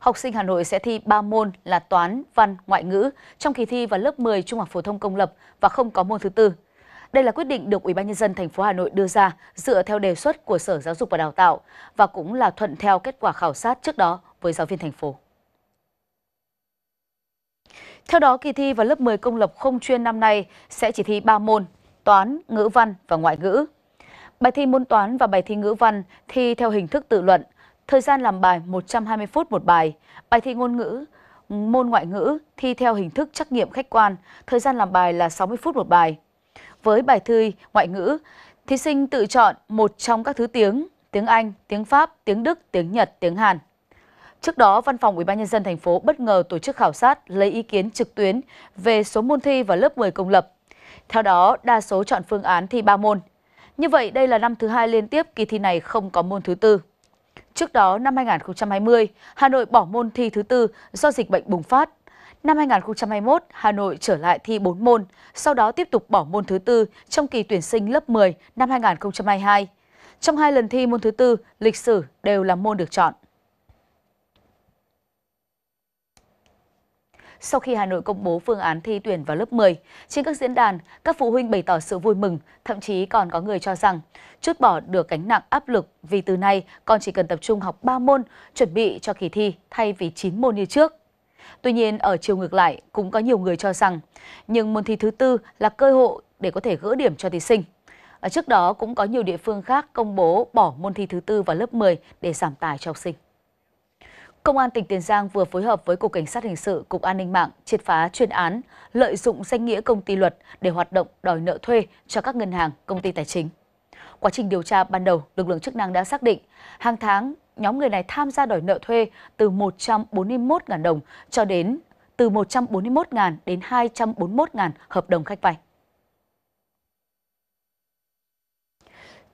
học sinh Hà Nội sẽ thi 3 môn là toán, văn, ngoại ngữ trong kỳ thi vào lớp 10 trung học phổ thông công lập và không có môn thứ tư. Đây là quyết định được Ủy ban nhân dân thành phố Hà Nội đưa ra dựa theo đề xuất của Sở Giáo dục và Đào tạo và cũng là thuận theo kết quả khảo sát trước đó với giáo viên thành phố. Theo đó, kỳ thi vào lớp 10 công lập không chuyên năm nay sẽ chỉ thi 3 môn, toán, ngữ văn và ngoại ngữ. Bài thi môn toán và bài thi ngữ văn thi theo hình thức tự luận – thời gian làm bài 120 phút một bài, bài thi ngôn ngữ, môn ngoại ngữ thi theo hình thức trắc nghiệm khách quan, thời gian làm bài là 60 phút một bài. Với bài thi ngoại ngữ, thí sinh tự chọn một trong các thứ tiếng, tiếng Anh, tiếng Pháp, tiếng Đức, tiếng Nhật, tiếng Hàn. Trước đó, Văn phòng ủy ban nhân dân thành phố bất ngờ tổ chức khảo sát lấy ý kiến trực tuyến về số môn thi vào lớp 10 công lập. Theo đó, đa số chọn phương án thi 3 môn. Như vậy, đây là năm thứ hai liên tiếp kỳ thi này không có môn thứ tư. Trước đó, năm 2020, Hà Nội bỏ môn thi thứ tư do dịch bệnh bùng phát. Năm 2021, Hà Nội trở lại thi 4 môn, sau đó tiếp tục bỏ môn thứ tư trong kỳ tuyển sinh lớp 10 năm 2022. Trong hai lần thi môn thứ tư, lịch sử đều là môn được chọn. sau khi Hà Nội công bố phương án thi tuyển vào lớp 10. Trên các diễn đàn, các phụ huynh bày tỏ sự vui mừng, thậm chí còn có người cho rằng chút bỏ được gánh nặng áp lực vì từ nay con chỉ cần tập trung học 3 môn, chuẩn bị cho kỳ thi thay vì 9 môn như trước. Tuy nhiên, ở chiều ngược lại, cũng có nhiều người cho rằng nhưng môn thi thứ tư là cơ hội để có thể gỡ điểm cho thí sinh. trước đó cũng có nhiều địa phương khác công bố bỏ môn thi thứ tư vào lớp 10 để giảm tải cho học sinh. Công an tỉnh Tiền Giang vừa phối hợp với Cục Cảnh sát Hình sự, Cục An ninh mạng triệt phá chuyên án lợi dụng danh nghĩa công ty luật để hoạt động đòi nợ thuê cho các ngân hàng, công ty tài chính. Quá trình điều tra ban đầu, lực lượng chức năng đã xác định hàng tháng nhóm người này tham gia đòi nợ thuê từ 141.000 đồng cho đến từ 141.000 đến 241.000 hợp đồng khách vay.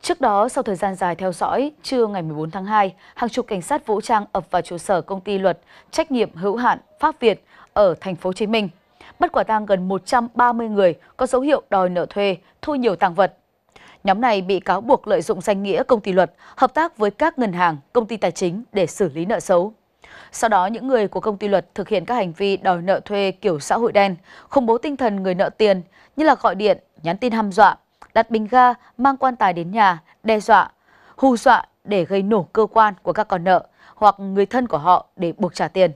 Trước đó, sau thời gian dài theo dõi, trưa ngày 14 tháng 2, hàng chục cảnh sát vũ trang ập vào trụ sở công ty luật trách nhiệm hữu hạn Pháp Việt ở thành phố Hồ Chí Minh, bắt quả tang gần 130 người có dấu hiệu đòi nợ thuê, thu nhiều tàng vật. Nhóm này bị cáo buộc lợi dụng danh nghĩa công ty luật, hợp tác với các ngân hàng, công ty tài chính để xử lý nợ xấu. Sau đó, những người của công ty luật thực hiện các hành vi đòi nợ thuê kiểu xã hội đen, khủng bố tinh thần người nợ tiền như là gọi điện, nhắn tin hăm dọa, đặt bình ga, mang quan tài đến nhà, đe dọa, hù dọa để gây nổ cơ quan của các con nợ hoặc người thân của họ để buộc trả tiền.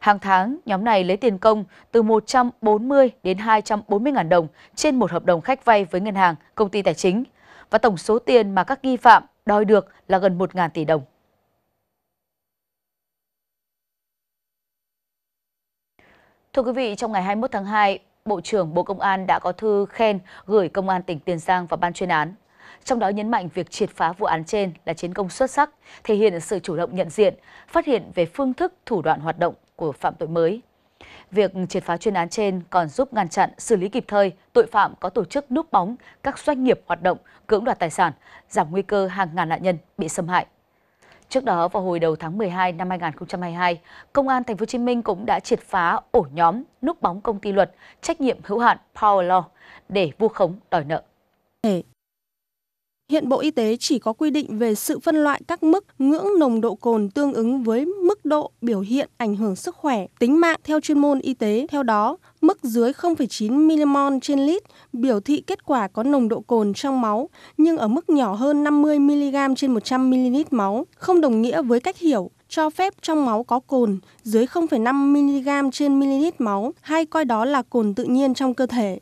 Hàng tháng, nhóm này lấy tiền công từ 140 đến 240 ngàn đồng trên một hợp đồng khách vay với ngân hàng, công ty tài chính. Và tổng số tiền mà các nghi phạm đòi được là gần 1 ngàn tỷ đồng. Thưa quý vị, trong ngày 21 tháng 2, Bộ trưởng Bộ Công an đã có thư khen gửi Công an tỉnh Tiền Giang và Ban chuyên án. Trong đó nhấn mạnh việc triệt phá vụ án trên là chiến công xuất sắc, thể hiện sự chủ động nhận diện, phát hiện về phương thức, thủ đoạn hoạt động của phạm tội mới. Việc triệt phá chuyên án trên còn giúp ngăn chặn, xử lý kịp thời tội phạm có tổ chức núp bóng các doanh nghiệp hoạt động cưỡng đoạt tài sản, giảm nguy cơ hàng ngàn nạn nhân bị xâm hại. Trước đó vào hồi đầu tháng 12 năm 2022, Công an Thành phố Hồ Chí Minh cũng đã triệt phá ổ nhóm núp bóng công ty luật trách nhiệm hữu hạn Power Law để vu khống đòi nợ. Hiện Bộ Y tế chỉ có quy định về sự phân loại các mức ngưỡng nồng độ cồn tương ứng với mức độ biểu hiện ảnh hưởng sức khỏe, tính mạng theo chuyên môn y tế. Theo đó, mức dưới 0,9 mmol trên lít biểu thị kết quả có nồng độ cồn trong máu, nhưng ở mức nhỏ hơn 50 mg trên 100 ml máu, không đồng nghĩa với cách hiểu cho phép trong máu có cồn dưới 0,5 mg trên ml máu hay coi đó là cồn tự nhiên trong cơ thể.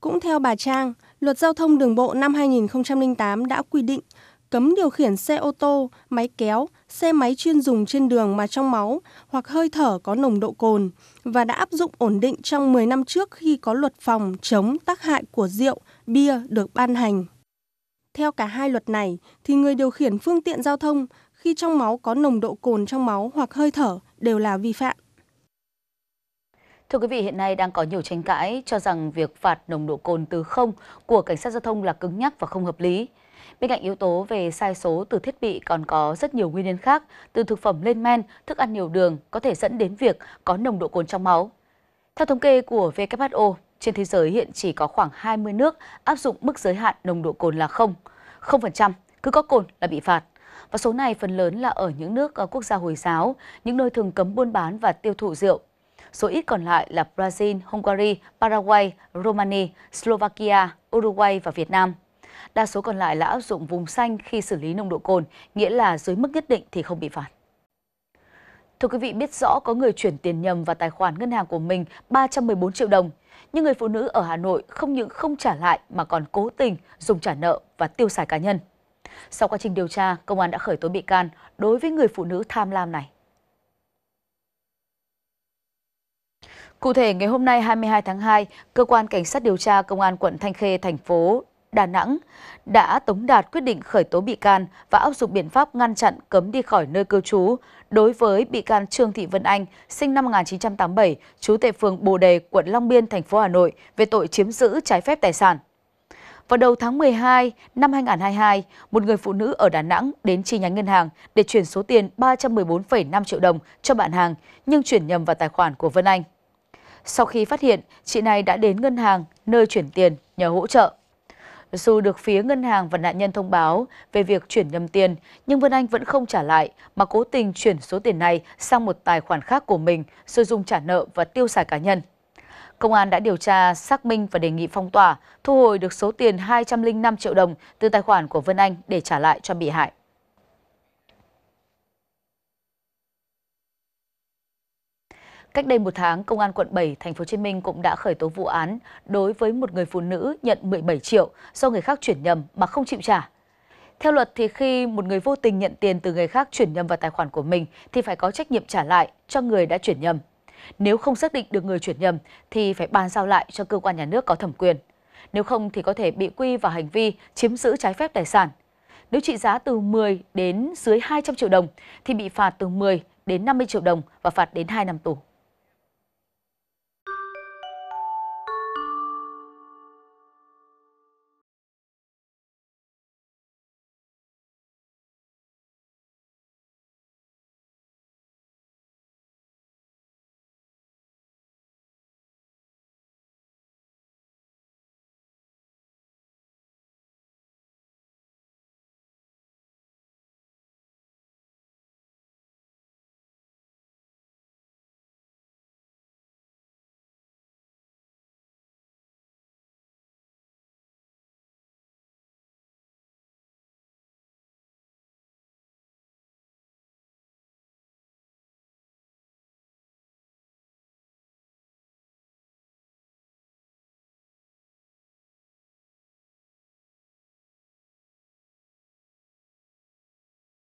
Cũng theo bà Trang, Luật giao thông đường bộ năm 2008 đã quy định cấm điều khiển xe ô tô, máy kéo, xe máy chuyên dùng trên đường mà trong máu hoặc hơi thở có nồng độ cồn và đã áp dụng ổn định trong 10 năm trước khi có luật phòng chống tác hại của rượu, bia được ban hành. Theo cả hai luật này thì người điều khiển phương tiện giao thông khi trong máu có nồng độ cồn trong máu hoặc hơi thở đều là vi phạm. Thưa quý vị, hiện nay đang có nhiều tranh cãi cho rằng việc phạt nồng độ cồn từ không của cảnh sát giao thông là cứng nhắc và không hợp lý. Bên cạnh yếu tố về sai số từ thiết bị còn có rất nhiều nguyên nhân khác, từ thực phẩm lên men, thức ăn nhiều đường có thể dẫn đến việc có nồng độ cồn trong máu. Theo thống kê của WHO, trên thế giới hiện chỉ có khoảng 20 nước áp dụng mức giới hạn nồng độ cồn là 0, 0%, cứ có cồn là bị phạt. Và số này phần lớn là ở những nước ờ, quốc gia Hồi giáo, những nơi thường cấm buôn bán và tiêu thụ rượu, số ít còn lại là Brazil, Hungary, Paraguay, Romania, Slovakia, Uruguay và Việt Nam. Đa số còn lại là áp dụng vùng xanh khi xử lý nồng độ cồn, nghĩa là dưới mức nhất định thì không bị phạt. Thưa quý vị, biết rõ có người chuyển tiền nhầm vào tài khoản ngân hàng của mình 314 triệu đồng, nhưng người phụ nữ ở Hà Nội không những không trả lại mà còn cố tình dùng trả nợ và tiêu xài cá nhân. Sau quá trình điều tra, công an đã khởi tố bị can đối với người phụ nữ tham lam này. Cụ thể, ngày hôm nay 22 tháng 2, Cơ quan Cảnh sát điều tra Công an quận Thanh Khê, thành phố Đà Nẵng đã tống đạt quyết định khởi tố bị can và áp dụng biện pháp ngăn chặn cấm đi khỏi nơi cư trú đối với bị can Trương Thị Vân Anh, sinh năm 1987, trú tại phường Bồ Đề, quận Long Biên, thành phố Hà Nội về tội chiếm giữ trái phép tài sản. Vào đầu tháng 12 năm 2022, một người phụ nữ ở Đà Nẵng đến chi nhánh ngân hàng để chuyển số tiền 314,5 triệu đồng cho bạn hàng nhưng chuyển nhầm vào tài khoản của Vân Anh. Sau khi phát hiện, chị này đã đến ngân hàng nơi chuyển tiền nhờ hỗ trợ. Dù được phía ngân hàng và nạn nhân thông báo về việc chuyển nhầm tiền, nhưng Vân Anh vẫn không trả lại mà cố tình chuyển số tiền này sang một tài khoản khác của mình rồi dùng trả nợ và tiêu xài cá nhân. Công an đã điều tra, xác minh và đề nghị phong tỏa, thu hồi được số tiền 205 triệu đồng từ tài khoản của Vân Anh để trả lại cho bị hại. Cách đây một tháng, Công an quận 7, Thành phố Hồ Chí Minh cũng đã khởi tố vụ án đối với một người phụ nữ nhận 17 triệu do người khác chuyển nhầm mà không chịu trả. Theo luật thì khi một người vô tình nhận tiền từ người khác chuyển nhầm vào tài khoản của mình thì phải có trách nhiệm trả lại cho người đã chuyển nhầm. Nếu không xác định được người chuyển nhầm thì phải bàn giao lại cho cơ quan nhà nước có thẩm quyền. Nếu không thì có thể bị quy vào hành vi chiếm giữ trái phép tài sản. Nếu trị giá từ 10 đến dưới 200 triệu đồng thì bị phạt từ 10 đến 50 triệu đồng và phạt đến 2 năm tù.